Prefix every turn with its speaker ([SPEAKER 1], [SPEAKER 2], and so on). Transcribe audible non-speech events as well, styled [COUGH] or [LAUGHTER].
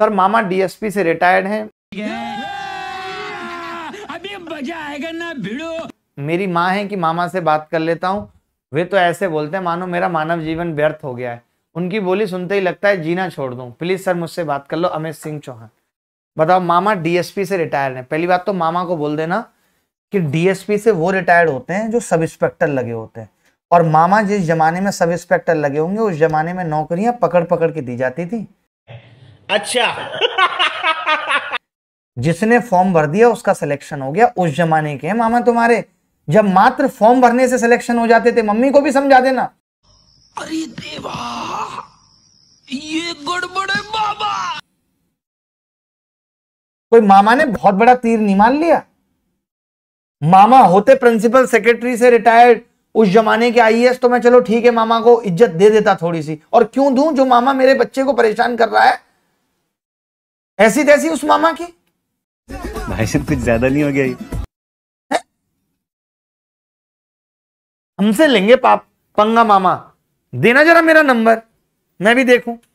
[SPEAKER 1] sir मामा DSP से retired हैं अभी
[SPEAKER 2] मजा आएगा ना भिड़ो
[SPEAKER 1] मेरी माँ है कि मामा से बात कर लेता हूँ वे तो ऐसे बोलते हैं मानो मेरा मानव जीवन व्यर्थ हो गया है उनकी बोली सुनते ही लगता है जीना छोड़ दूँ प्लीज़ सर मुझसे बात कर लो अमित सिंह चौहान बताओ मामा डीएसपी से रिटायर्ड हैं पहली बात तो मामा को बोल देना कि डीएसपी से वो रिटायर्ड होते हैं जो सब इंस्पेक्टर लगे होते हैं और मामा जिस जमाने में सब इंस्पेक्टर लगे होंगे उस जमाने में नौकरियां पकड़ पकड़ के दी जाती थी
[SPEAKER 2] अच्छा [LAUGHS]
[SPEAKER 1] जिसने फॉर्म भर दिया उसका सिलेक्शन हो गया उस जमाने के मामा तुम्हारे जब मात्र फॉर्म भरने से सिलेक्शन हो जाते थे मम्मी को भी समझा देना
[SPEAKER 3] अरे देवा ये गड़बड़े बाबा
[SPEAKER 1] कोई मामा ने बहुत बड़ा तीर नहीं मान लिया मामा होते प्रिंसिपल सेक्रेटरी से रिटायर्ड उस जमाने के आईएएस तो मैं चलो ठीक है मामा को इज्जत दे देता थोड़ी सी और क्यों दूं जो मामा मेरे बच्चे को परेशान कर रहा है
[SPEAKER 3] ऐसी तैसी उस मामा की भाई सिर्फ कुछ ज्यादा नहीं हो गया हमसे लेंगे पाप पंगा मामा देना जरा मेरा नंबर मैं भी देखूं